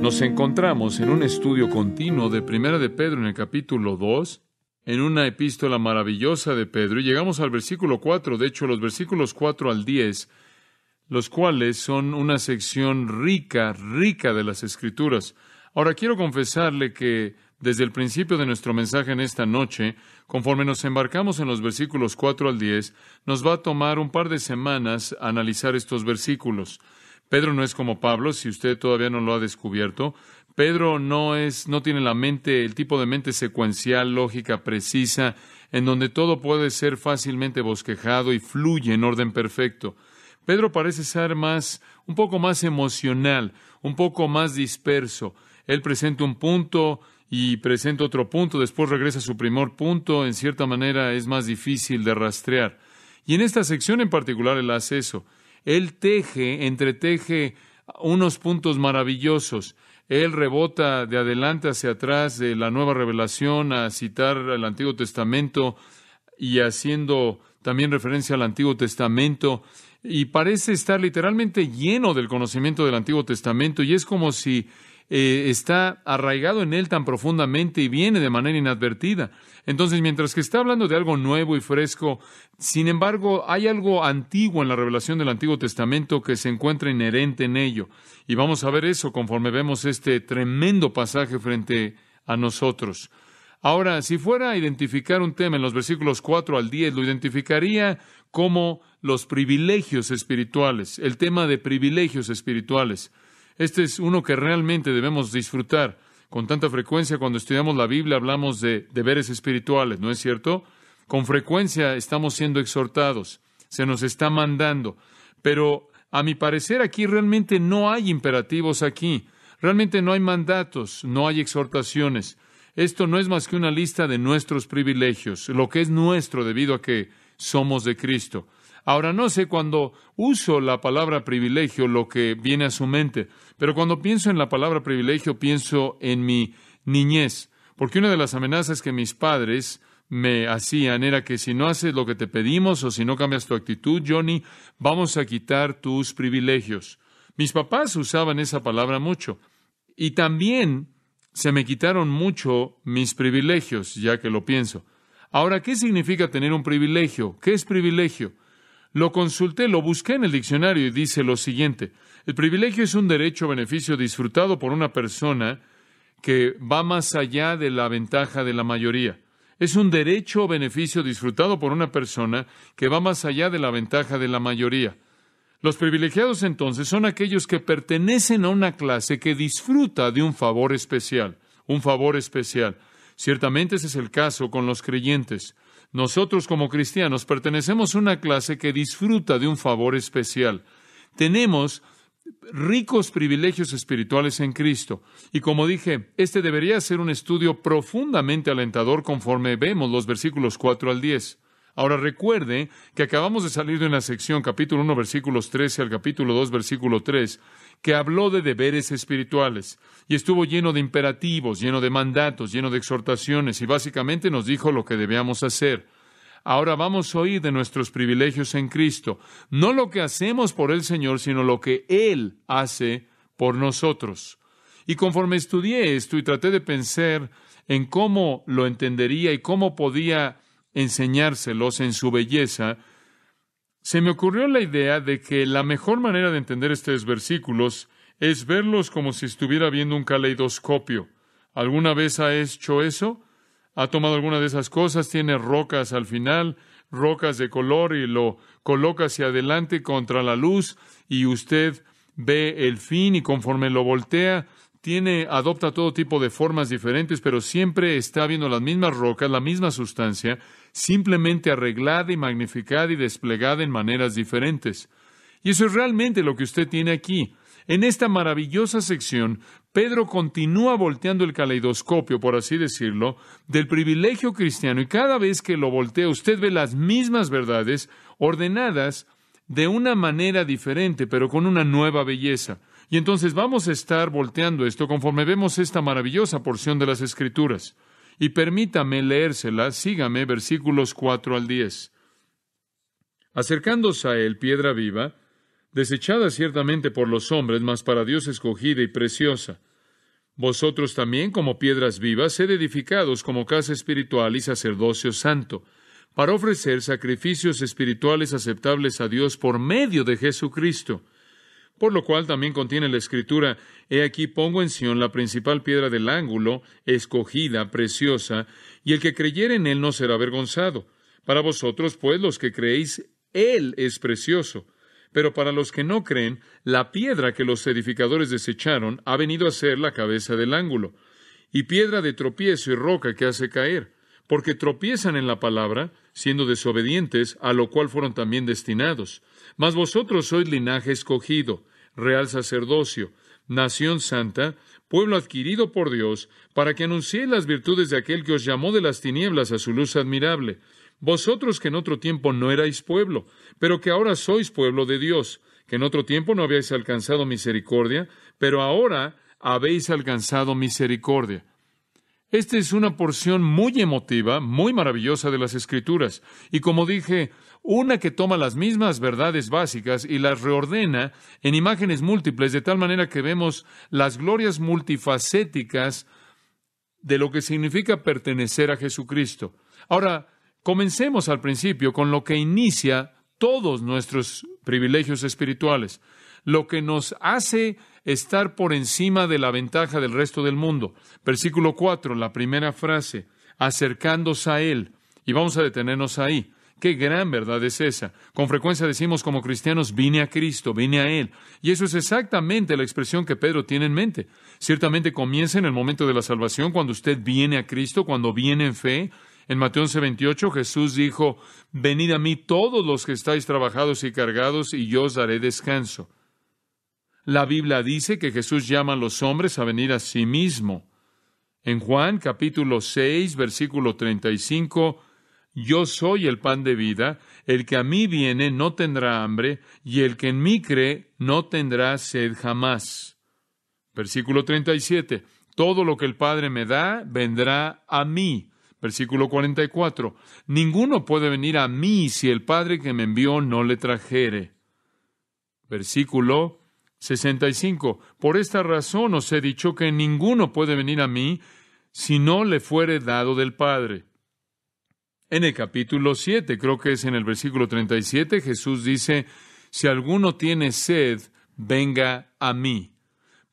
Nos encontramos en un estudio continuo de Primera de Pedro en el capítulo 2, en una epístola maravillosa de Pedro, y llegamos al versículo 4, de hecho los versículos 4 al 10, los cuales son una sección rica, rica de las Escrituras. Ahora quiero confesarle que desde el principio de nuestro mensaje en esta noche, conforme nos embarcamos en los versículos 4 al 10, nos va a tomar un par de semanas analizar estos versículos. Pedro no es como Pablo, si usted todavía no lo ha descubierto. Pedro no es no tiene la mente el tipo de mente secuencial, lógica precisa en donde todo puede ser fácilmente bosquejado y fluye en orden perfecto. Pedro parece ser más un poco más emocional, un poco más disperso. Él presenta un punto y presenta otro punto, después regresa a su primer punto, en cierta manera es más difícil de rastrear. Y en esta sección en particular él hace eso. Él teje, entreteje unos puntos maravillosos. Él rebota de adelante hacia atrás de la nueva revelación a citar el Antiguo Testamento y haciendo también referencia al Antiguo Testamento y parece estar literalmente lleno del conocimiento del Antiguo Testamento y es como si eh, está arraigado en él tan profundamente y viene de manera inadvertida. Entonces, mientras que está hablando de algo nuevo y fresco, sin embargo, hay algo antiguo en la revelación del Antiguo Testamento que se encuentra inherente en ello. Y vamos a ver eso conforme vemos este tremendo pasaje frente a nosotros. Ahora, si fuera a identificar un tema en los versículos 4 al 10, lo identificaría como los privilegios espirituales, el tema de privilegios espirituales. Este es uno que realmente debemos disfrutar. Con tanta frecuencia cuando estudiamos la Biblia hablamos de deberes espirituales, ¿no es cierto? Con frecuencia estamos siendo exhortados, se nos está mandando, pero a mi parecer aquí realmente no hay imperativos aquí, realmente no hay mandatos, no hay exhortaciones. Esto no es más que una lista de nuestros privilegios, lo que es nuestro debido a que somos de Cristo. Ahora no sé cuando uso la palabra privilegio lo que viene a su mente, pero cuando pienso en la palabra privilegio pienso en mi niñez, porque una de las amenazas que mis padres me hacían era que si no haces lo que te pedimos o si no cambias tu actitud, Johnny, vamos a quitar tus privilegios. Mis papás usaban esa palabra mucho y también se me quitaron mucho mis privilegios, ya que lo pienso. Ahora, ¿qué significa tener un privilegio? ¿Qué es privilegio? Lo consulté, lo busqué en el diccionario y dice lo siguiente. El privilegio es un derecho o beneficio disfrutado por una persona que va más allá de la ventaja de la mayoría. Es un derecho o beneficio disfrutado por una persona que va más allá de la ventaja de la mayoría. Los privilegiados entonces son aquellos que pertenecen a una clase que disfruta de un favor especial, un favor especial. Ciertamente ese es el caso con los creyentes. Nosotros como cristianos pertenecemos a una clase que disfruta de un favor especial. Tenemos ricos privilegios espirituales en Cristo. Y como dije, este debería ser un estudio profundamente alentador conforme vemos los versículos 4 al 10. Ahora recuerde que acabamos de salir de una sección, capítulo 1, versículos 13 al capítulo 2, versículo 3, que habló de deberes espirituales y estuvo lleno de imperativos, lleno de mandatos, lleno de exhortaciones y básicamente nos dijo lo que debíamos hacer. Ahora vamos a oír de nuestros privilegios en Cristo, no lo que hacemos por el Señor, sino lo que Él hace por nosotros. Y conforme estudié esto y traté de pensar en cómo lo entendería y cómo podía enseñárselos en su belleza, se me ocurrió la idea de que la mejor manera de entender estos versículos es verlos como si estuviera viendo un caleidoscopio. ¿Alguna vez ha hecho eso? ¿Ha tomado alguna de esas cosas? Tiene rocas al final, rocas de color y lo coloca hacia adelante contra la luz y usted ve el fin y conforme lo voltea, tiene, adopta todo tipo de formas diferentes, pero siempre está viendo las mismas rocas, la misma sustancia, simplemente arreglada y magnificada y desplegada en maneras diferentes. Y eso es realmente lo que usted tiene aquí. En esta maravillosa sección, Pedro continúa volteando el caleidoscopio, por así decirlo, del privilegio cristiano y cada vez que lo voltea usted ve las mismas verdades ordenadas de una manera diferente, pero con una nueva belleza. Y entonces vamos a estar volteando esto conforme vemos esta maravillosa porción de las Escrituras. Y permítame leérsela, sígame versículos 4 al 10. Acercándose a él, piedra viva, desechada ciertamente por los hombres, mas para Dios escogida y preciosa. Vosotros también, como piedras vivas, sed edificados como casa espiritual y sacerdocio santo, para ofrecer sacrificios espirituales aceptables a Dios por medio de Jesucristo. Por lo cual también contiene la escritura, He aquí pongo en Sion la principal piedra del ángulo, escogida, preciosa, y el que creyere en él no será avergonzado. Para vosotros, pues, los que creéis, él es precioso. Pero para los que no creen, la piedra que los edificadores desecharon ha venido a ser la cabeza del ángulo, y piedra de tropiezo y roca que hace caer porque tropiezan en la palabra, siendo desobedientes, a lo cual fueron también destinados. Mas vosotros sois linaje escogido, real sacerdocio, nación santa, pueblo adquirido por Dios, para que anunciéis las virtudes de aquel que os llamó de las tinieblas a su luz admirable. Vosotros que en otro tiempo no erais pueblo, pero que ahora sois pueblo de Dios, que en otro tiempo no habéis alcanzado misericordia, pero ahora habéis alcanzado misericordia. Esta es una porción muy emotiva, muy maravillosa de las Escrituras. Y como dije, una que toma las mismas verdades básicas y las reordena en imágenes múltiples, de tal manera que vemos las glorias multifacéticas de lo que significa pertenecer a Jesucristo. Ahora, comencemos al principio con lo que inicia todos nuestros privilegios espirituales, lo que nos hace estar por encima de la ventaja del resto del mundo. Versículo 4, la primera frase, acercándose a Él. Y vamos a detenernos ahí. Qué gran verdad es esa. Con frecuencia decimos como cristianos, vine a Cristo, vine a Él. Y eso es exactamente la expresión que Pedro tiene en mente. Ciertamente comienza en el momento de la salvación, cuando usted viene a Cristo, cuando viene en fe, en Mateo 11, 28, Jesús dijo, Venid a mí todos los que estáis trabajados y cargados, y yo os daré descanso. La Biblia dice que Jesús llama a los hombres a venir a sí mismo. En Juan capítulo 6, versículo 35, Yo soy el pan de vida, el que a mí viene no tendrá hambre, y el que en mí cree no tendrá sed jamás. Versículo 37, Todo lo que el Padre me da vendrá a mí Versículo 44. Ninguno puede venir a mí si el Padre que me envió no le trajere. Versículo 65. Por esta razón os he dicho que ninguno puede venir a mí si no le fuere dado del Padre. En el capítulo 7, creo que es en el versículo 37, Jesús dice, si alguno tiene sed, venga a mí.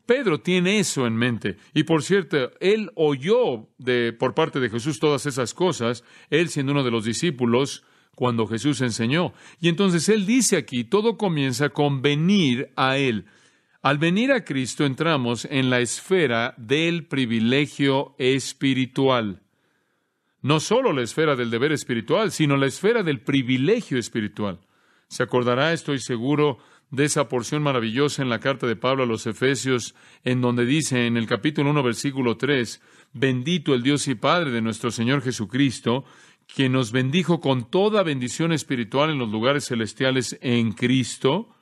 Pedro tiene eso en mente. Y por cierto, él oyó de, por parte de Jesús todas esas cosas, él siendo uno de los discípulos, cuando Jesús enseñó. Y entonces él dice aquí, todo comienza con venir a él. Al venir a Cristo entramos en la esfera del privilegio espiritual. No solo la esfera del deber espiritual, sino la esfera del privilegio espiritual. Se acordará, estoy seguro, de esa porción maravillosa en la carta de Pablo a los Efesios, en donde dice en el capítulo 1, versículo 3, bendito el Dios y Padre de nuestro Señor Jesucristo, que nos bendijo con toda bendición espiritual en los lugares celestiales en Cristo.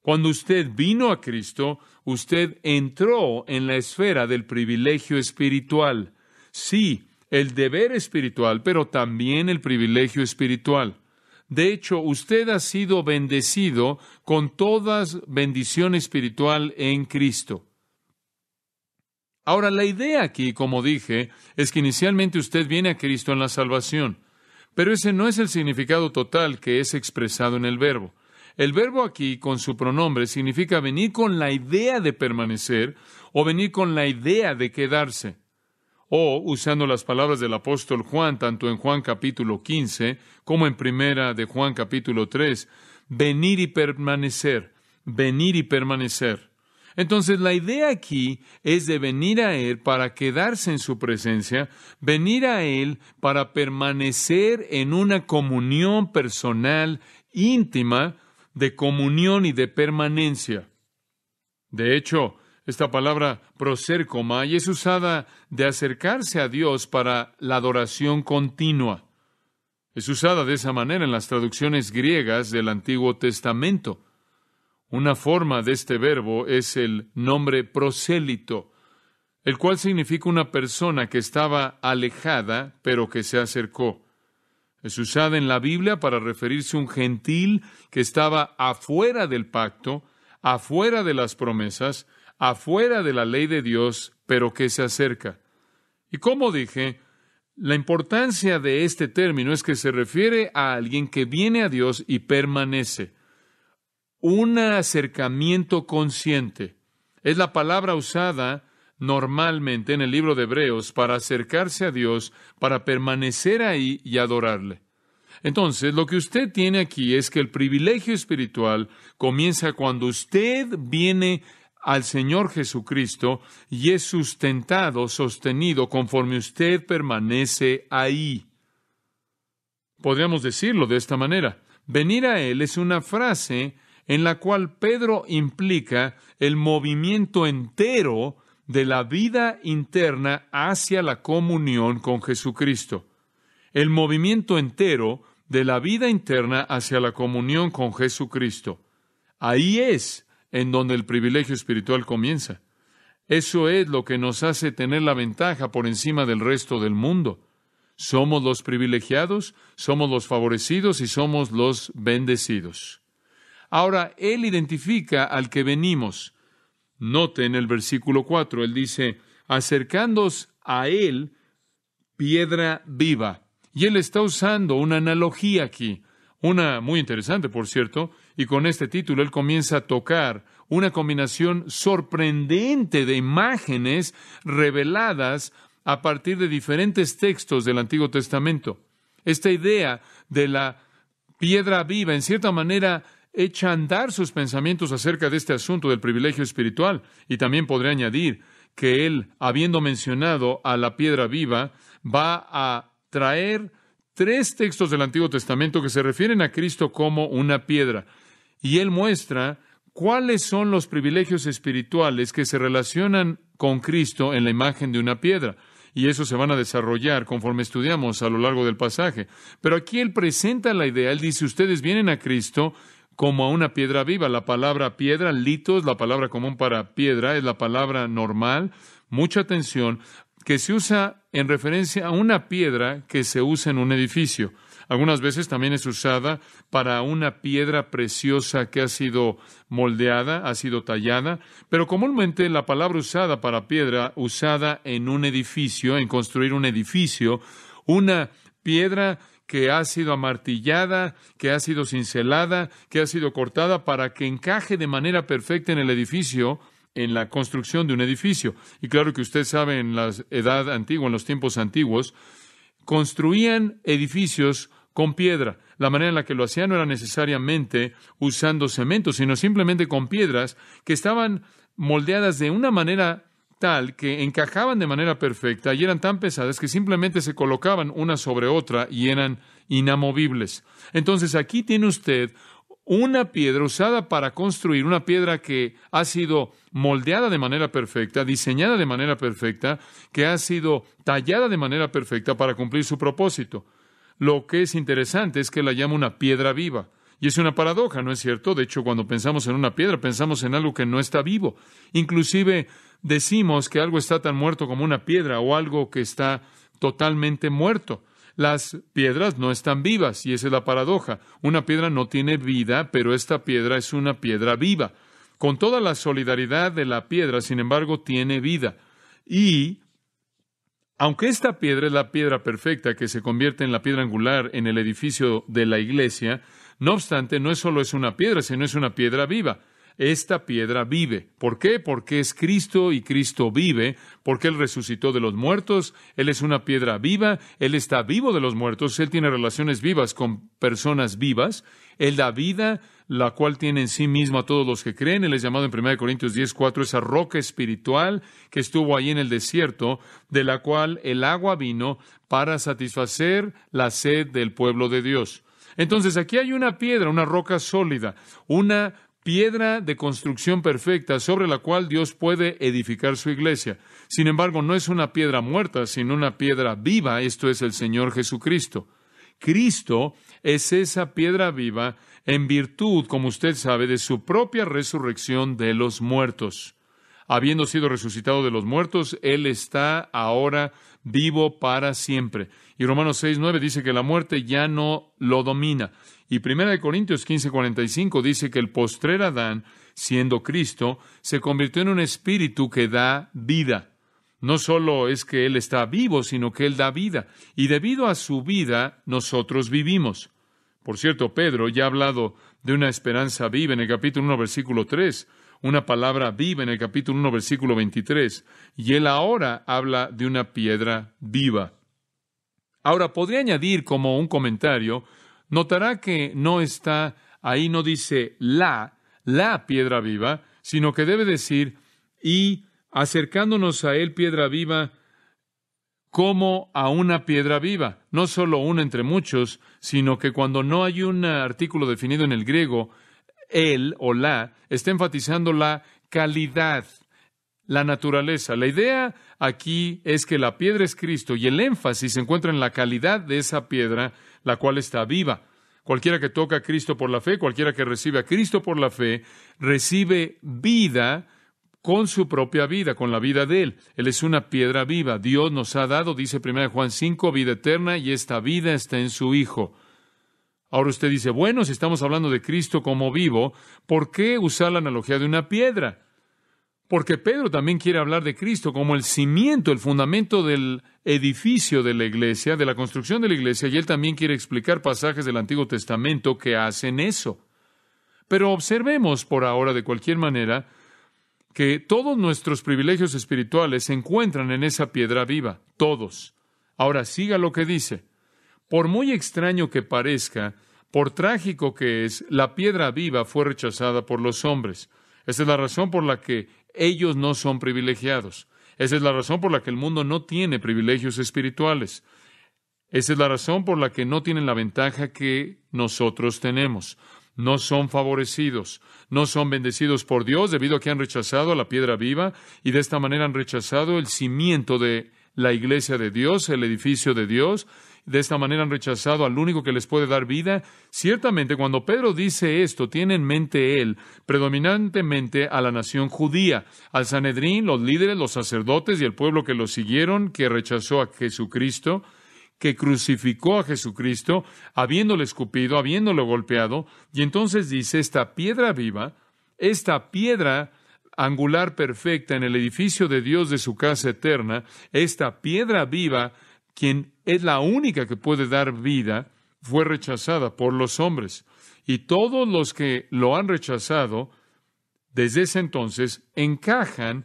Cuando usted vino a Cristo, usted entró en la esfera del privilegio espiritual. Sí, el deber espiritual, pero también el privilegio espiritual. De hecho, usted ha sido bendecido con toda bendición espiritual en Cristo. Ahora, la idea aquí, como dije, es que inicialmente usted viene a Cristo en la salvación, pero ese no es el significado total que es expresado en el verbo. El verbo aquí, con su pronombre, significa venir con la idea de permanecer o venir con la idea de quedarse. O, usando las palabras del apóstol Juan, tanto en Juan capítulo 15 como en primera de Juan capítulo 3, venir y permanecer, venir y permanecer. Entonces la idea aquí es de venir a Él para quedarse en su presencia, venir a Él para permanecer en una comunión personal íntima de comunión y de permanencia. De hecho, esta palabra prosércoma y es usada de acercarse a Dios para la adoración continua. Es usada de esa manera en las traducciones griegas del Antiguo Testamento. Una forma de este verbo es el nombre prosélito, el cual significa una persona que estaba alejada pero que se acercó. Es usada en la Biblia para referirse a un gentil que estaba afuera del pacto, afuera de las promesas, afuera de la ley de Dios, pero que se acerca. Y como dije, la importancia de este término es que se refiere a alguien que viene a Dios y permanece. Un acercamiento consciente. Es la palabra usada normalmente en el libro de Hebreos para acercarse a Dios, para permanecer ahí y adorarle. Entonces, lo que usted tiene aquí es que el privilegio espiritual comienza cuando usted viene al Señor Jesucristo y es sustentado, sostenido, conforme usted permanece ahí. Podríamos decirlo de esta manera. Venir a Él es una frase en la cual Pedro implica el movimiento entero de la vida interna hacia la comunión con Jesucristo. El movimiento entero de la vida interna hacia la comunión con Jesucristo. Ahí es en donde el privilegio espiritual comienza. Eso es lo que nos hace tener la ventaja por encima del resto del mundo. Somos los privilegiados, somos los favorecidos y somos los bendecidos. Ahora, Él identifica al que venimos. Note en el versículo 4, Él dice, acercándos a Él, piedra viva. Y Él está usando una analogía aquí, una muy interesante, por cierto, y con este título él comienza a tocar una combinación sorprendente de imágenes reveladas a partir de diferentes textos del Antiguo Testamento. Esta idea de la piedra viva, en cierta manera, echa a andar sus pensamientos acerca de este asunto del privilegio espiritual. Y también podré añadir que él, habiendo mencionado a la piedra viva, va a traer tres textos del Antiguo Testamento que se refieren a Cristo como una piedra y él muestra cuáles son los privilegios espirituales que se relacionan con Cristo en la imagen de una piedra. Y eso se van a desarrollar conforme estudiamos a lo largo del pasaje. Pero aquí él presenta la idea, él dice, ustedes vienen a Cristo como a una piedra viva. La palabra piedra, litos, la palabra común para piedra, es la palabra normal, mucha atención, que se usa en referencia a una piedra que se usa en un edificio. Algunas veces también es usada para una piedra preciosa que ha sido moldeada, ha sido tallada, pero comúnmente la palabra usada para piedra, usada en un edificio, en construir un edificio, una piedra que ha sido amartillada, que ha sido cincelada, que ha sido cortada para que encaje de manera perfecta en el edificio, en la construcción de un edificio. Y claro que usted sabe, en la edad antigua, en los tiempos antiguos, construían edificios con piedra. La manera en la que lo hacía no era necesariamente usando cemento, sino simplemente con piedras que estaban moldeadas de una manera tal que encajaban de manera perfecta y eran tan pesadas que simplemente se colocaban una sobre otra y eran inamovibles. Entonces aquí tiene usted una piedra usada para construir, una piedra que ha sido moldeada de manera perfecta, diseñada de manera perfecta, que ha sido tallada de manera perfecta para cumplir su propósito. Lo que es interesante es que la llama una piedra viva. Y es una paradoja, ¿no es cierto? De hecho, cuando pensamos en una piedra, pensamos en algo que no está vivo. Inclusive decimos que algo está tan muerto como una piedra o algo que está totalmente muerto. Las piedras no están vivas y esa es la paradoja. Una piedra no tiene vida, pero esta piedra es una piedra viva. Con toda la solidaridad de la piedra, sin embargo, tiene vida. Y aunque esta piedra es la piedra perfecta que se convierte en la piedra angular en el edificio de la iglesia, no obstante, no es solo es una piedra, sino es una piedra viva. Esta piedra vive. ¿Por qué? Porque es Cristo y Cristo vive, porque Él resucitó de los muertos, Él es una piedra viva, Él está vivo de los muertos, Él tiene relaciones vivas con personas vivas, Él da vida la cual tiene en sí misma a todos los que creen. Él es llamado en 1 Corintios 10, 4, esa roca espiritual que estuvo ahí en el desierto, de la cual el agua vino para satisfacer la sed del pueblo de Dios. Entonces aquí hay una piedra, una roca sólida, una piedra de construcción perfecta sobre la cual Dios puede edificar su iglesia. Sin embargo, no es una piedra muerta, sino una piedra viva. Esto es el Señor Jesucristo. Cristo es esa piedra viva en virtud, como usted sabe, de su propia resurrección de los muertos. Habiendo sido resucitado de los muertos, Él está ahora vivo para siempre. Y Romanos 6, dice que la muerte ya no lo domina. Y 1 Corintios 15, 45 dice que el postrer Adán, siendo Cristo, se convirtió en un espíritu que da vida. No solo es que Él está vivo, sino que Él da vida. Y debido a su vida, nosotros vivimos. Por cierto, Pedro ya ha hablado de una esperanza viva en el capítulo 1, versículo 3, una palabra viva en el capítulo 1, versículo 23, y él ahora habla de una piedra viva. Ahora, podría añadir como un comentario, notará que no está ahí, no dice la, la piedra viva, sino que debe decir y acercándonos a él piedra viva como a una piedra viva, no solo una entre muchos, sino que cuando no hay un artículo definido en el griego, él o la está enfatizando la calidad, la naturaleza. La idea aquí es que la piedra es Cristo y el énfasis se encuentra en la calidad de esa piedra, la cual está viva. Cualquiera que toca a Cristo por la fe, cualquiera que recibe a Cristo por la fe, recibe vida con su propia vida, con la vida de Él. Él es una piedra viva. Dios nos ha dado, dice 1 Juan 5, vida eterna y esta vida está en su Hijo. Ahora usted dice, bueno, si estamos hablando de Cristo como vivo, ¿por qué usar la analogía de una piedra? Porque Pedro también quiere hablar de Cristo como el cimiento, el fundamento del edificio de la iglesia, de la construcción de la iglesia, y él también quiere explicar pasajes del Antiguo Testamento que hacen eso. Pero observemos por ahora, de cualquier manera, que todos nuestros privilegios espirituales se encuentran en esa piedra viva, todos. Ahora siga lo que dice. Por muy extraño que parezca, por trágico que es, la piedra viva fue rechazada por los hombres. Esa es la razón por la que ellos no son privilegiados. Esa es la razón por la que el mundo no tiene privilegios espirituales. Esa es la razón por la que no tienen la ventaja que nosotros tenemos no son favorecidos, no son bendecidos por Dios debido a que han rechazado a la piedra viva y de esta manera han rechazado el cimiento de la iglesia de Dios, el edificio de Dios, de esta manera han rechazado al único que les puede dar vida. Ciertamente, cuando Pedro dice esto, tiene en mente él predominantemente a la nación judía, al Sanedrín, los líderes, los sacerdotes y el pueblo que lo siguieron, que rechazó a Jesucristo, que crucificó a Jesucristo, habiéndole escupido, habiéndolo golpeado, y entonces dice, esta piedra viva, esta piedra angular perfecta en el edificio de Dios de su casa eterna, esta piedra viva, quien es la única que puede dar vida, fue rechazada por los hombres. Y todos los que lo han rechazado, desde ese entonces, encajan,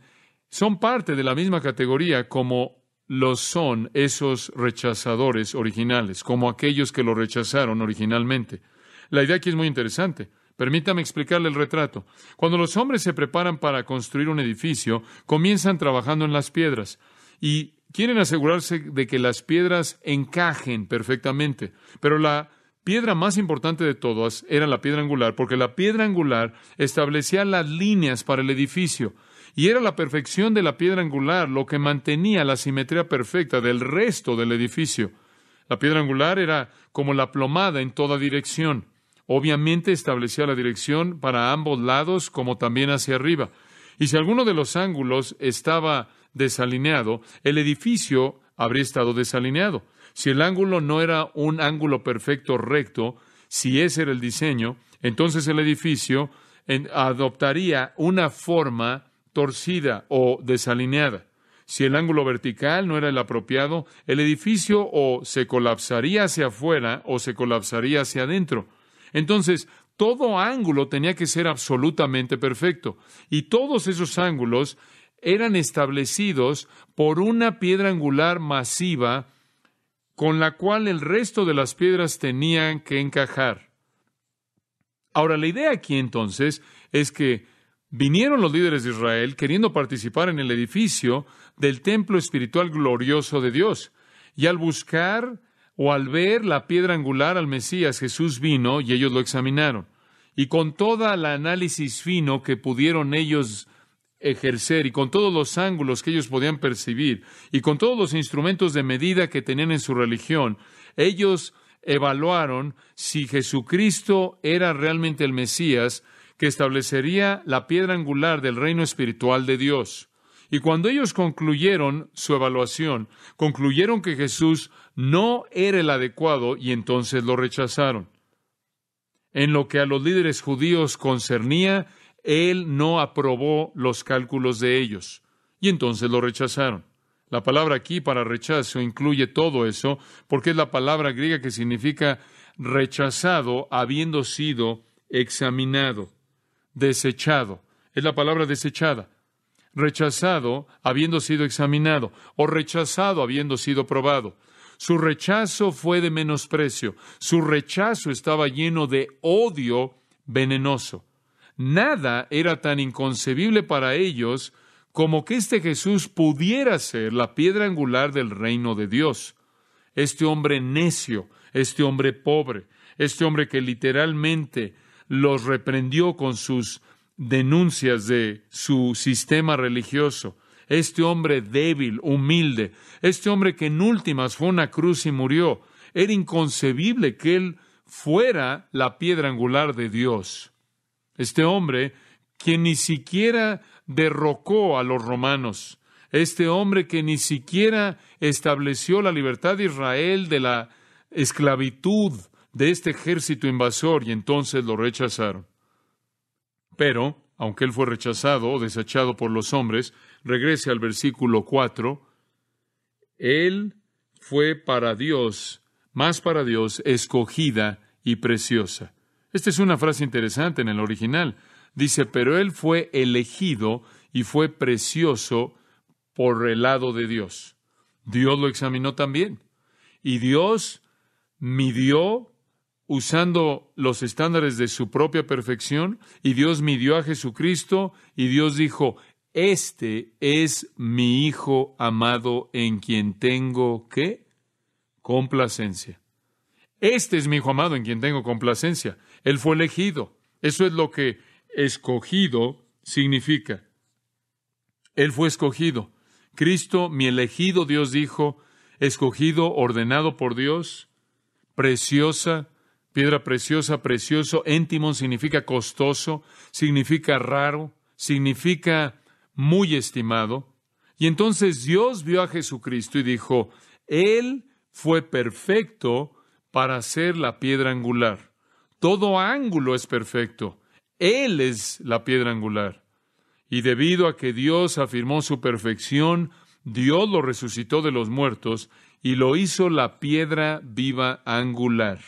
son parte de la misma categoría como los son esos rechazadores originales, como aquellos que lo rechazaron originalmente. La idea aquí es muy interesante. Permítame explicarle el retrato. Cuando los hombres se preparan para construir un edificio, comienzan trabajando en las piedras y quieren asegurarse de que las piedras encajen perfectamente. Pero la piedra más importante de todas era la piedra angular, porque la piedra angular establecía las líneas para el edificio. Y era la perfección de la piedra angular lo que mantenía la simetría perfecta del resto del edificio. La piedra angular era como la plomada en toda dirección. Obviamente establecía la dirección para ambos lados como también hacia arriba. Y si alguno de los ángulos estaba desalineado, el edificio habría estado desalineado. Si el ángulo no era un ángulo perfecto recto, si ese era el diseño, entonces el edificio adoptaría una forma torcida o desalineada. Si el ángulo vertical no era el apropiado, el edificio o se colapsaría hacia afuera o se colapsaría hacia adentro. Entonces, todo ángulo tenía que ser absolutamente perfecto, y todos esos ángulos eran establecidos por una piedra angular masiva con la cual el resto de las piedras tenían que encajar. Ahora, la idea aquí entonces es que Vinieron los líderes de Israel queriendo participar en el edificio del templo espiritual glorioso de Dios. Y al buscar o al ver la piedra angular al Mesías, Jesús vino y ellos lo examinaron. Y con todo el análisis fino que pudieron ellos ejercer y con todos los ángulos que ellos podían percibir y con todos los instrumentos de medida que tenían en su religión, ellos evaluaron si Jesucristo era realmente el Mesías que establecería la piedra angular del reino espiritual de Dios. Y cuando ellos concluyeron su evaluación, concluyeron que Jesús no era el adecuado y entonces lo rechazaron. En lo que a los líderes judíos concernía, él no aprobó los cálculos de ellos y entonces lo rechazaron. La palabra aquí para rechazo incluye todo eso, porque es la palabra griega que significa rechazado habiendo sido examinado desechado. Es la palabra desechada. Rechazado habiendo sido examinado o rechazado habiendo sido probado. Su rechazo fue de menosprecio. Su rechazo estaba lleno de odio venenoso. Nada era tan inconcebible para ellos como que este Jesús pudiera ser la piedra angular del reino de Dios. Este hombre necio, este hombre pobre, este hombre que literalmente los reprendió con sus denuncias de su sistema religioso. Este hombre débil, humilde, este hombre que en últimas fue una cruz y murió, era inconcebible que él fuera la piedra angular de Dios. Este hombre, que ni siquiera derrocó a los romanos, este hombre que ni siquiera estableció la libertad de Israel de la esclavitud de este ejército invasor y entonces lo rechazaron. Pero, aunque él fue rechazado o desechado por los hombres, regrese al versículo 4, él fue para Dios, más para Dios, escogida y preciosa. Esta es una frase interesante en el original. Dice, pero él fue elegido y fue precioso por el lado de Dios. Dios lo examinó también. Y Dios midió usando los estándares de su propia perfección, y Dios midió a Jesucristo, y Dios dijo, este es mi Hijo amado en quien tengo qué? Complacencia. Este es mi Hijo amado en quien tengo complacencia. Él fue elegido. Eso es lo que escogido significa. Él fue escogido. Cristo, mi elegido, Dios dijo, escogido, ordenado por Dios, preciosa, Piedra preciosa, precioso, éntimo, significa costoso, significa raro, significa muy estimado. Y entonces Dios vio a Jesucristo y dijo, Él fue perfecto para ser la piedra angular. Todo ángulo es perfecto. Él es la piedra angular. Y debido a que Dios afirmó su perfección, Dios lo resucitó de los muertos y lo hizo la piedra viva angular.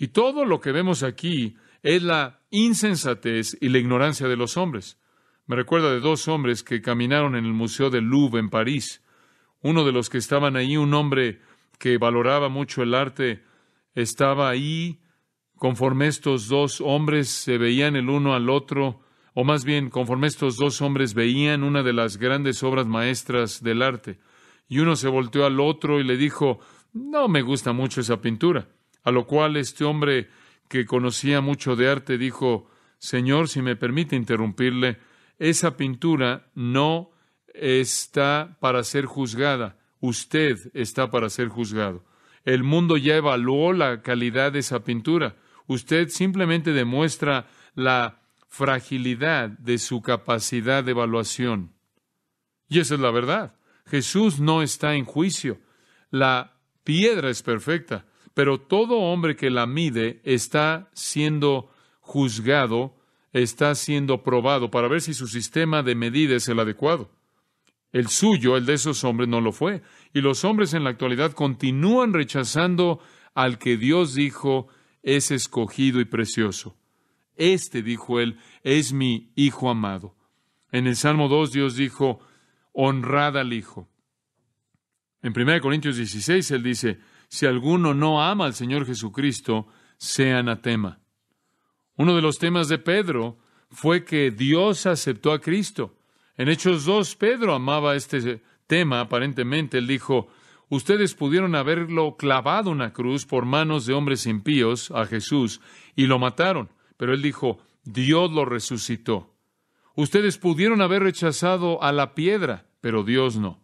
Y todo lo que vemos aquí es la insensatez y la ignorancia de los hombres. Me recuerda de dos hombres que caminaron en el Museo del Louvre en París. Uno de los que estaban ahí, un hombre que valoraba mucho el arte, estaba ahí conforme estos dos hombres se veían el uno al otro, o más bien conforme estos dos hombres veían una de las grandes obras maestras del arte. Y uno se volteó al otro y le dijo, no me gusta mucho esa pintura. A lo cual este hombre que conocía mucho de arte dijo, Señor, si me permite interrumpirle, esa pintura no está para ser juzgada, usted está para ser juzgado. El mundo ya evaluó la calidad de esa pintura. Usted simplemente demuestra la fragilidad de su capacidad de evaluación. Y esa es la verdad. Jesús no está en juicio. La piedra es perfecta pero todo hombre que la mide está siendo juzgado, está siendo probado para ver si su sistema de medida es el adecuado. El suyo, el de esos hombres, no lo fue. Y los hombres en la actualidad continúan rechazando al que Dios dijo es escogido y precioso. Este, dijo él, es mi Hijo amado. En el Salmo 2 Dios dijo, honrad al Hijo. En 1 Corintios 16 él dice, si alguno no ama al Señor Jesucristo, sea anatema. Uno de los temas de Pedro fue que Dios aceptó a Cristo. En Hechos 2, Pedro amaba este tema, aparentemente. Él dijo, ustedes pudieron haberlo clavado una cruz por manos de hombres impíos a Jesús y lo mataron. Pero él dijo, Dios lo resucitó. Ustedes pudieron haber rechazado a la piedra, pero Dios no.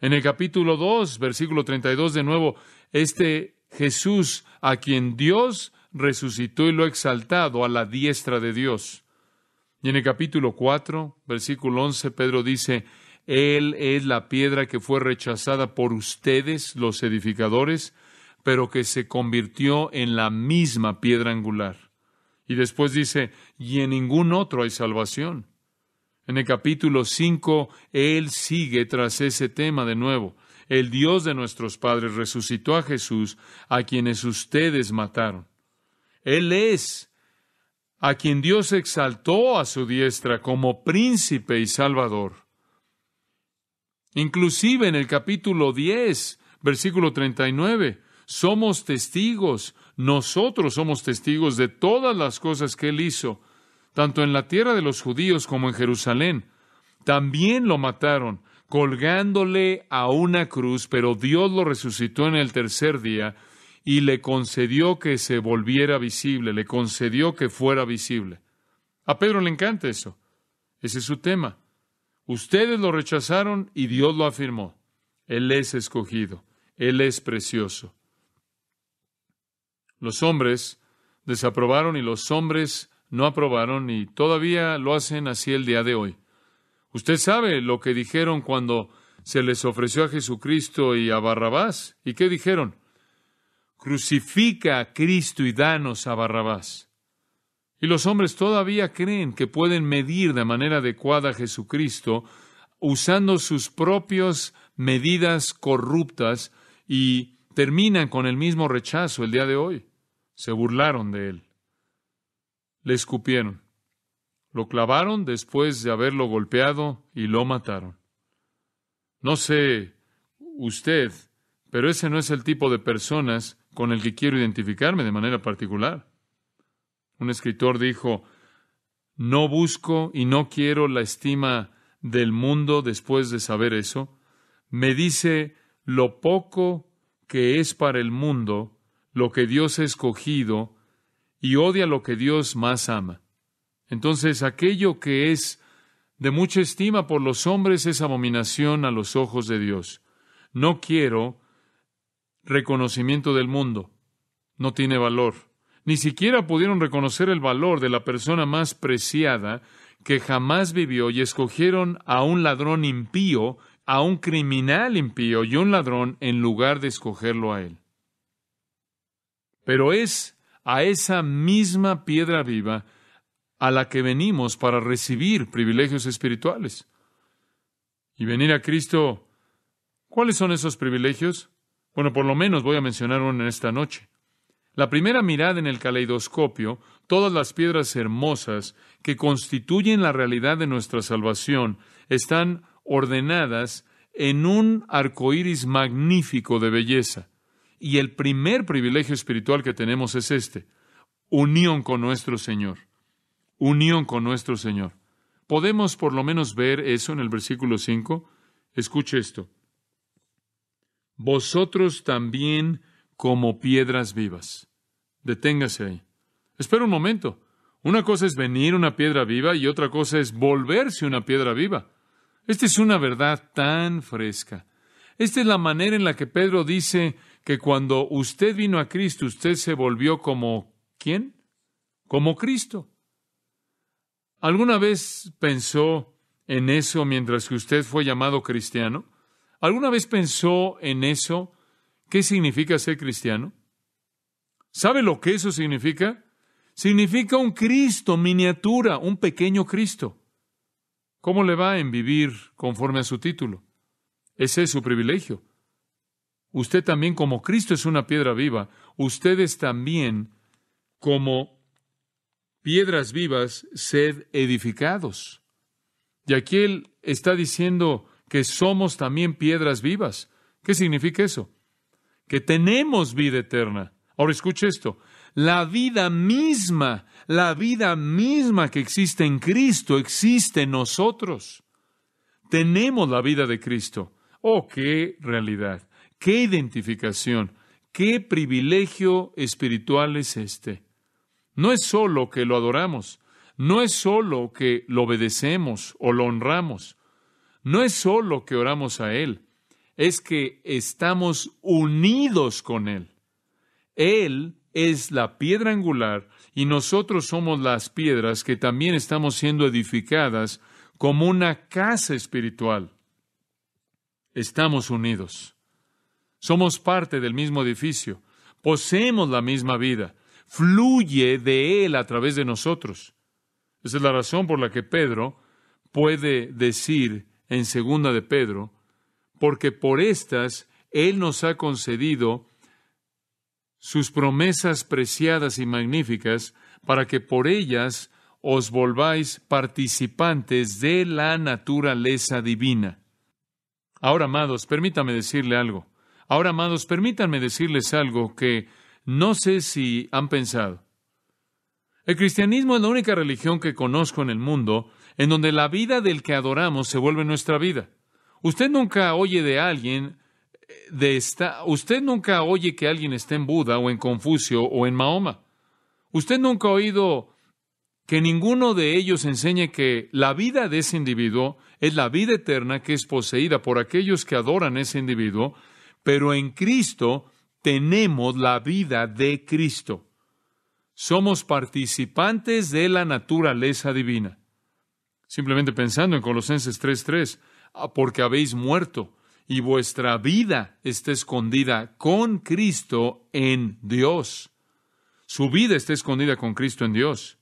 En el capítulo 2, versículo 32 de nuevo, este Jesús a quien Dios resucitó y lo ha exaltado a la diestra de Dios. Y en el capítulo 4, versículo 11, Pedro dice, Él es la piedra que fue rechazada por ustedes, los edificadores, pero que se convirtió en la misma piedra angular. Y después dice, y en ningún otro hay salvación. En el capítulo 5, Él sigue tras ese tema de nuevo el Dios de nuestros padres resucitó a Jesús, a quienes ustedes mataron. Él es a quien Dios exaltó a su diestra como príncipe y salvador. Inclusive en el capítulo 10, versículo 39, somos testigos, nosotros somos testigos de todas las cosas que él hizo, tanto en la tierra de los judíos como en Jerusalén. También lo mataron, colgándole a una cruz, pero Dios lo resucitó en el tercer día y le concedió que se volviera visible, le concedió que fuera visible. A Pedro le encanta eso. Ese es su tema. Ustedes lo rechazaron y Dios lo afirmó. Él es escogido, Él es precioso. Los hombres desaprobaron y los hombres no aprobaron y todavía lo hacen así el día de hoy. Usted sabe lo que dijeron cuando se les ofreció a Jesucristo y a Barrabás. ¿Y qué dijeron? Crucifica a Cristo y danos a Barrabás. Y los hombres todavía creen que pueden medir de manera adecuada a Jesucristo usando sus propias medidas corruptas y terminan con el mismo rechazo el día de hoy. Se burlaron de él. Le escupieron. Lo clavaron después de haberlo golpeado y lo mataron. No sé usted, pero ese no es el tipo de personas con el que quiero identificarme de manera particular. Un escritor dijo, no busco y no quiero la estima del mundo después de saber eso. Me dice lo poco que es para el mundo, lo que Dios ha escogido, y odia lo que Dios más ama. Entonces aquello que es de mucha estima por los hombres es abominación a los ojos de Dios. No quiero reconocimiento del mundo. No tiene valor. Ni siquiera pudieron reconocer el valor de la persona más preciada que jamás vivió y escogieron a un ladrón impío, a un criminal impío y un ladrón en lugar de escogerlo a él. Pero es a esa misma piedra viva a la que venimos para recibir privilegios espirituales. Y venir a Cristo, ¿cuáles son esos privilegios? Bueno, por lo menos voy a mencionar uno en esta noche. La primera mirada en el caleidoscopio, todas las piedras hermosas que constituyen la realidad de nuestra salvación están ordenadas en un arco iris magnífico de belleza. Y el primer privilegio espiritual que tenemos es este: unión con nuestro Señor unión con nuestro Señor. Podemos por lo menos ver eso en el versículo 5. Escuche esto. Vosotros también como piedras vivas. Deténgase ahí. Espera un momento. Una cosa es venir una piedra viva y otra cosa es volverse una piedra viva. Esta es una verdad tan fresca. Esta es la manera en la que Pedro dice que cuando usted vino a Cristo, usted se volvió como ¿quién? Como Cristo. ¿Alguna vez pensó en eso mientras que usted fue llamado cristiano? ¿Alguna vez pensó en eso? ¿Qué significa ser cristiano? ¿Sabe lo que eso significa? Significa un Cristo miniatura, un pequeño Cristo. ¿Cómo le va en vivir conforme a su título? Ese es su privilegio. Usted también como Cristo es una piedra viva, ustedes también como piedras vivas, sed edificados. Y aquí él está diciendo que somos también piedras vivas. ¿Qué significa eso? Que tenemos vida eterna. Ahora escuche esto. La vida misma, la vida misma que existe en Cristo, existe en nosotros. Tenemos la vida de Cristo. Oh, qué realidad, qué identificación, qué privilegio espiritual es este. No es solo que lo adoramos, no es solo que lo obedecemos o lo honramos, no es solo que oramos a Él, es que estamos unidos con Él. Él es la piedra angular y nosotros somos las piedras que también estamos siendo edificadas como una casa espiritual. Estamos unidos. Somos parte del mismo edificio. Poseemos la misma vida fluye de Él a través de nosotros. Esa es la razón por la que Pedro puede decir en segunda de Pedro, porque por estas Él nos ha concedido sus promesas preciadas y magníficas, para que por ellas os volváis participantes de la naturaleza divina. Ahora, amados, permítame decirle algo. Ahora, amados, permítanme decirles algo que no sé si han pensado. El cristianismo es la única religión que conozco en el mundo en donde la vida del que adoramos se vuelve nuestra vida. Usted nunca oye de alguien eh, de esta, usted nunca oye que alguien esté en Buda o en Confucio o en Mahoma. Usted nunca ha oído que ninguno de ellos enseñe que la vida de ese individuo es la vida eterna que es poseída por aquellos que adoran ese individuo, pero en Cristo tenemos la vida de Cristo. Somos participantes de la naturaleza divina. Simplemente pensando en Colosenses 3:3, ah, porque habéis muerto y vuestra vida está escondida con Cristo en Dios. Su vida está escondida con Cristo en Dios.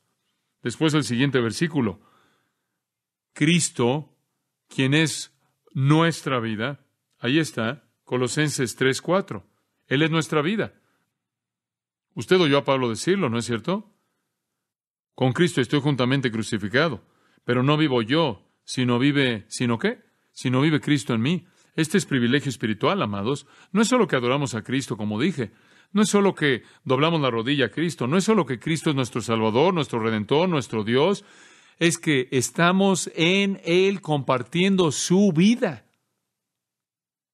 Después el siguiente versículo. Cristo, quien es nuestra vida, ahí está, Colosenses 3:4. Él es nuestra vida. Usted oyó a Pablo decirlo, ¿no es cierto? Con Cristo estoy juntamente crucificado, pero no vivo yo, sino vive, ¿sino qué? Sino vive Cristo en mí. Este es privilegio espiritual, amados. No es solo que adoramos a Cristo, como dije. No es solo que doblamos la rodilla a Cristo. No es solo que Cristo es nuestro Salvador, nuestro Redentor, nuestro Dios. Es que estamos en Él compartiendo su vida.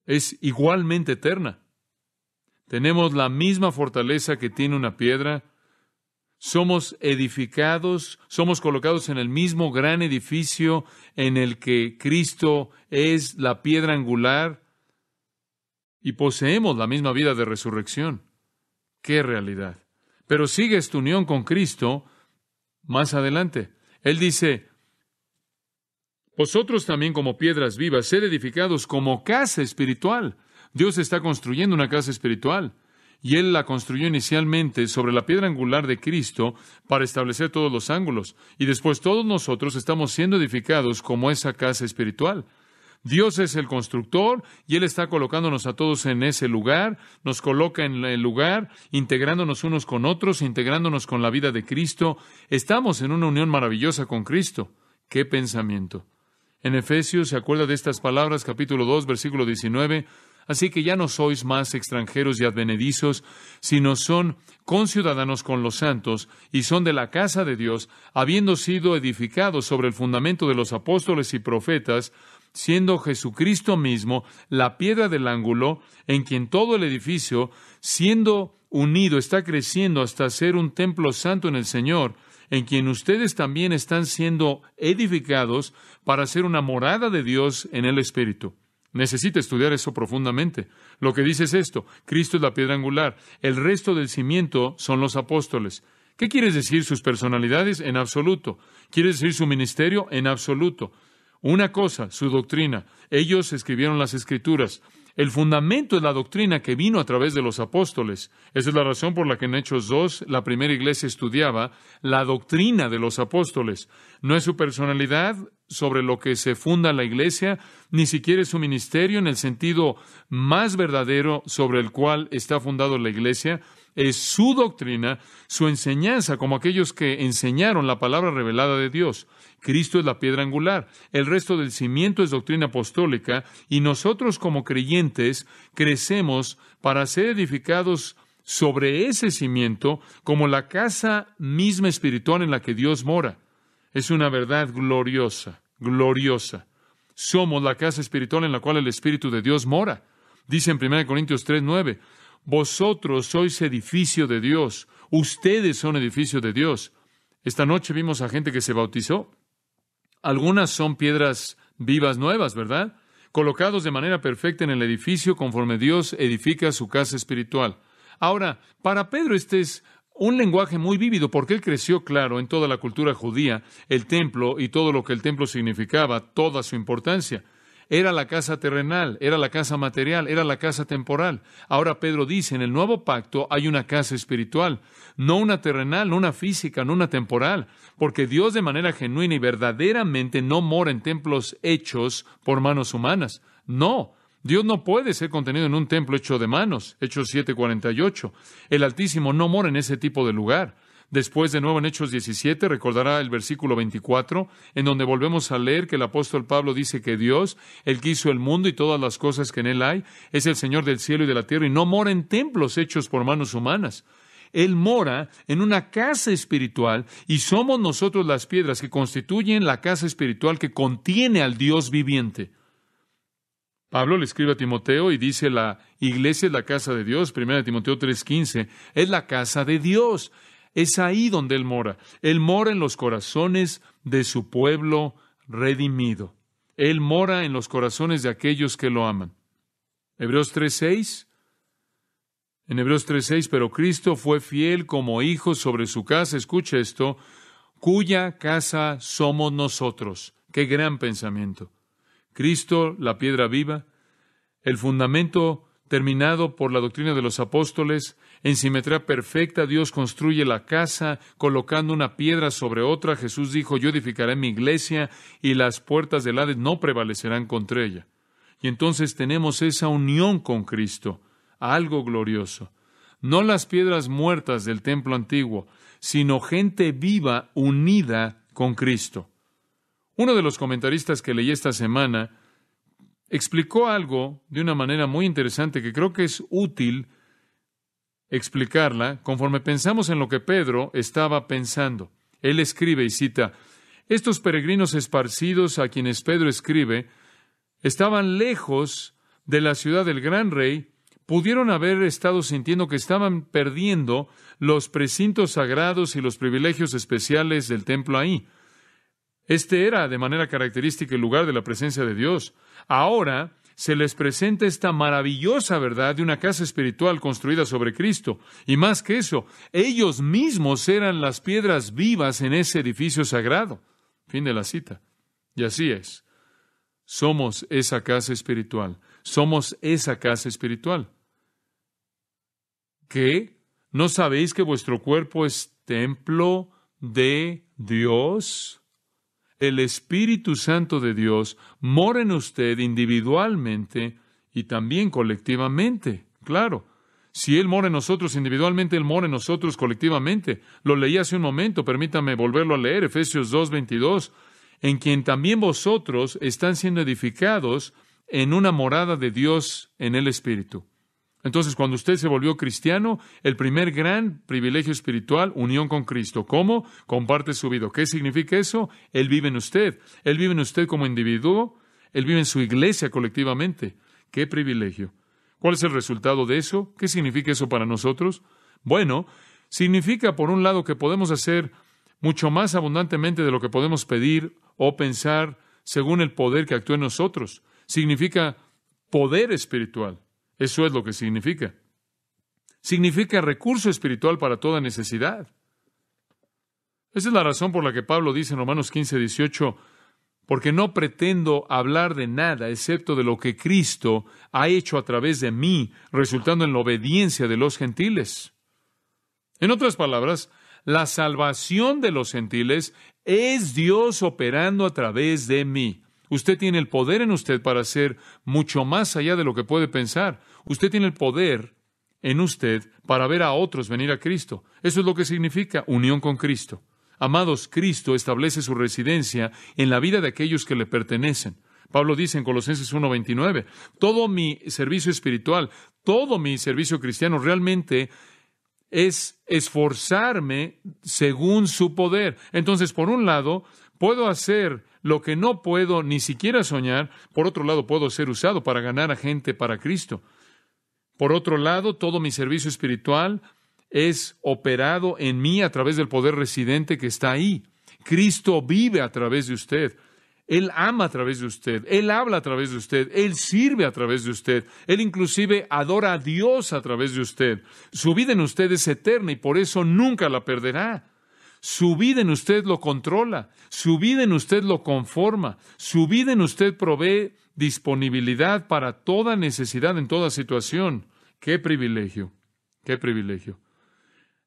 Es igualmente eterna. Tenemos la misma fortaleza que tiene una piedra. Somos edificados, somos colocados en el mismo gran edificio en el que Cristo es la piedra angular y poseemos la misma vida de resurrección. ¡Qué realidad! Pero sigues tu unión con Cristo más adelante. Él dice, vosotros también como piedras vivas, sed edificados como casa espiritual Dios está construyendo una casa espiritual y Él la construyó inicialmente sobre la piedra angular de Cristo para establecer todos los ángulos y después todos nosotros estamos siendo edificados como esa casa espiritual. Dios es el constructor y Él está colocándonos a todos en ese lugar, nos coloca en el lugar, integrándonos unos con otros, integrándonos con la vida de Cristo. Estamos en una unión maravillosa con Cristo. ¡Qué pensamiento! En Efesios se acuerda de estas palabras, capítulo 2, versículo 19. Así que ya no sois más extranjeros y advenedizos, sino son conciudadanos con los santos y son de la casa de Dios, habiendo sido edificados sobre el fundamento de los apóstoles y profetas, siendo Jesucristo mismo la piedra del ángulo, en quien todo el edificio, siendo unido, está creciendo hasta ser un templo santo en el Señor, en quien ustedes también están siendo edificados para ser una morada de Dios en el Espíritu. Necesita estudiar eso profundamente. Lo que dice es esto, Cristo es la piedra angular, el resto del cimiento son los apóstoles. ¿Qué quiere decir sus personalidades? En absoluto. ¿Quiere decir su ministerio? En absoluto. Una cosa, su doctrina. Ellos escribieron las escrituras. El fundamento es la doctrina que vino a través de los apóstoles. Esa es la razón por la que en Hechos 2 la primera iglesia estudiaba la doctrina de los apóstoles. No es su personalidad, sobre lo que se funda la iglesia, ni siquiera su ministerio en el sentido más verdadero sobre el cual está fundado la iglesia, es su doctrina, su enseñanza, como aquellos que enseñaron la palabra revelada de Dios. Cristo es la piedra angular, el resto del cimiento es doctrina apostólica, y nosotros como creyentes crecemos para ser edificados sobre ese cimiento como la casa misma espiritual en la que Dios mora. Es una verdad gloriosa, gloriosa. Somos la casa espiritual en la cual el Espíritu de Dios mora. Dice en 1 Corintios 9. vosotros sois edificio de Dios, ustedes son edificio de Dios. Esta noche vimos a gente que se bautizó. Algunas son piedras vivas nuevas, ¿verdad? Colocados de manera perfecta en el edificio conforme Dios edifica su casa espiritual. Ahora, para Pedro este es un lenguaje muy vívido, porque él creció, claro, en toda la cultura judía, el templo y todo lo que el templo significaba, toda su importancia. Era la casa terrenal, era la casa material, era la casa temporal. Ahora Pedro dice, en el nuevo pacto hay una casa espiritual, no una terrenal, no una física, no una temporal, porque Dios de manera genuina y verdaderamente no mora en templos hechos por manos humanas. No, Dios no puede ser contenido en un templo hecho de manos, Hechos 7:48. El Altísimo no mora en ese tipo de lugar. Después, de nuevo en Hechos 17, recordará el versículo 24, en donde volvemos a leer que el apóstol Pablo dice que Dios, el que hizo el mundo y todas las cosas que en él hay, es el Señor del cielo y de la tierra y no mora en templos hechos por manos humanas. Él mora en una casa espiritual y somos nosotros las piedras que constituyen la casa espiritual que contiene al Dios viviente. Pablo le escribe a Timoteo y dice la iglesia es la casa de Dios, 1 Timoteo 3:15, es la casa de Dios, es ahí donde Él mora, Él mora en los corazones de su pueblo redimido, Él mora en los corazones de aquellos que lo aman. Hebreos 3:6, en Hebreos 3:6, pero Cristo fue fiel como hijo sobre su casa, escucha esto, cuya casa somos nosotros. Qué gran pensamiento. Cristo, la piedra viva, el fundamento terminado por la doctrina de los apóstoles, en simetría perfecta Dios construye la casa colocando una piedra sobre otra. Jesús dijo, yo edificaré mi iglesia y las puertas del Hades no prevalecerán contra ella. Y entonces tenemos esa unión con Cristo, algo glorioso. No las piedras muertas del templo antiguo, sino gente viva unida con Cristo. Uno de los comentaristas que leí esta semana explicó algo de una manera muy interesante que creo que es útil explicarla conforme pensamos en lo que Pedro estaba pensando. Él escribe y cita, estos peregrinos esparcidos a quienes Pedro escribe estaban lejos de la ciudad del gran rey, pudieron haber estado sintiendo que estaban perdiendo los precintos sagrados y los privilegios especiales del templo ahí. Este era de manera característica el lugar de la presencia de Dios. Ahora se les presenta esta maravillosa verdad de una casa espiritual construida sobre Cristo. Y más que eso, ellos mismos eran las piedras vivas en ese edificio sagrado. Fin de la cita. Y así es. Somos esa casa espiritual. Somos esa casa espiritual. ¿Qué? ¿No sabéis que vuestro cuerpo es templo de Dios? el Espíritu Santo de Dios mora en usted individualmente y también colectivamente. Claro, si Él mora en nosotros individualmente, Él mora en nosotros colectivamente. Lo leí hace un momento, permítame volverlo a leer, Efesios 22, en quien también vosotros están siendo edificados en una morada de Dios en el Espíritu. Entonces, cuando usted se volvió cristiano, el primer gran privilegio espiritual, unión con Cristo. ¿Cómo? Comparte su vida. ¿Qué significa eso? Él vive en usted. Él vive en usted como individuo. Él vive en su iglesia colectivamente. ¡Qué privilegio! ¿Cuál es el resultado de eso? ¿Qué significa eso para nosotros? Bueno, significa, por un lado, que podemos hacer mucho más abundantemente de lo que podemos pedir o pensar según el poder que actúa en nosotros. Significa poder espiritual. Eso es lo que significa. Significa recurso espiritual para toda necesidad. Esa es la razón por la que Pablo dice en Romanos 15, 18, porque no pretendo hablar de nada excepto de lo que Cristo ha hecho a través de mí, resultando en la obediencia de los gentiles. En otras palabras, la salvación de los gentiles es Dios operando a través de mí. Usted tiene el poder en usted para hacer mucho más allá de lo que puede pensar. Usted tiene el poder en usted para ver a otros venir a Cristo. Eso es lo que significa unión con Cristo. Amados, Cristo establece su residencia en la vida de aquellos que le pertenecen. Pablo dice en Colosenses 1:29, todo mi servicio espiritual, todo mi servicio cristiano realmente es esforzarme según su poder. Entonces, por un lado, Puedo hacer lo que no puedo ni siquiera soñar. Por otro lado, puedo ser usado para ganar a gente para Cristo. Por otro lado, todo mi servicio espiritual es operado en mí a través del poder residente que está ahí. Cristo vive a través de usted. Él ama a través de usted, Él habla a través de usted, Él sirve a través de usted, Él inclusive adora a Dios a través de usted. Su vida en usted es eterna y por eso nunca la perderá. Su vida en usted lo controla, su vida en usted lo conforma, su vida en usted provee disponibilidad para toda necesidad en toda situación. Qué privilegio, qué privilegio.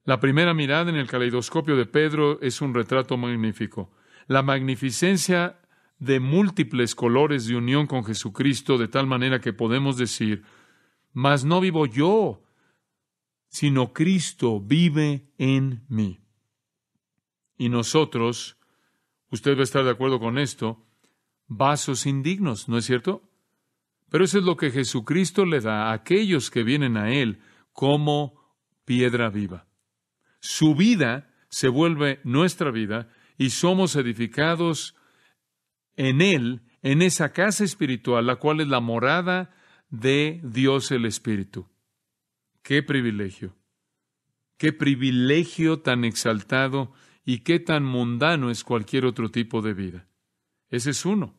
La primera mirada en el caleidoscopio de Pedro es un retrato magnífico. La magnificencia de múltiples colores de unión con Jesucristo, de tal manera que podemos decir, mas no vivo yo, sino Cristo vive en mí y nosotros, usted va a estar de acuerdo con esto, vasos indignos, ¿no es cierto? Pero eso es lo que Jesucristo le da a aquellos que vienen a Él como piedra viva. Su vida se vuelve nuestra vida y somos edificados en Él, en esa casa espiritual, la cual es la morada de Dios el Espíritu. ¡Qué privilegio! ¡Qué privilegio tan exaltado! y qué tan mundano es cualquier otro tipo de vida. Ese es uno.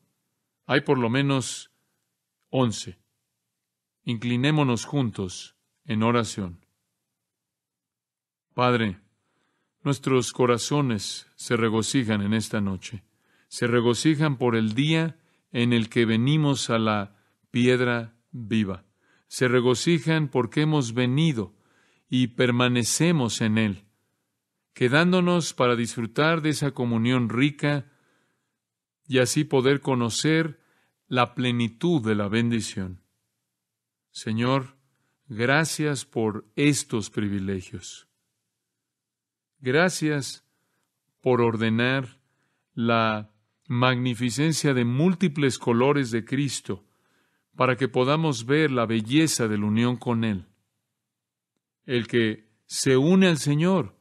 Hay por lo menos once. Inclinémonos juntos en oración. Padre, nuestros corazones se regocijan en esta noche, se regocijan por el día en el que venimos a la piedra viva, se regocijan porque hemos venido y permanecemos en él quedándonos para disfrutar de esa comunión rica y así poder conocer la plenitud de la bendición. Señor, gracias por estos privilegios. Gracias por ordenar la magnificencia de múltiples colores de Cristo para que podamos ver la belleza de la unión con Él. El que se une al Señor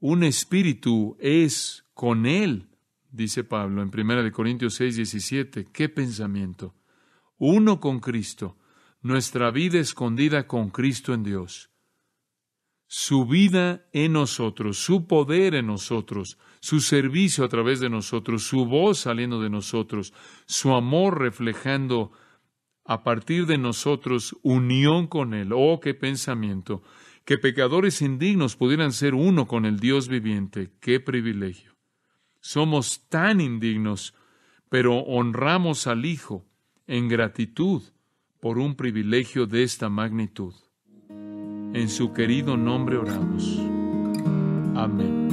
un espíritu es con él, dice Pablo en 1 Corintios 6, 17. ¿Qué pensamiento? Uno con Cristo, nuestra vida escondida con Cristo en Dios. Su vida en nosotros, su poder en nosotros, su servicio a través de nosotros, su voz saliendo de nosotros, su amor reflejando a partir de nosotros unión con Él. Oh, qué pensamiento que pecadores indignos pudieran ser uno con el Dios viviente. ¡Qué privilegio! Somos tan indignos, pero honramos al Hijo en gratitud por un privilegio de esta magnitud. En su querido nombre oramos. Amén.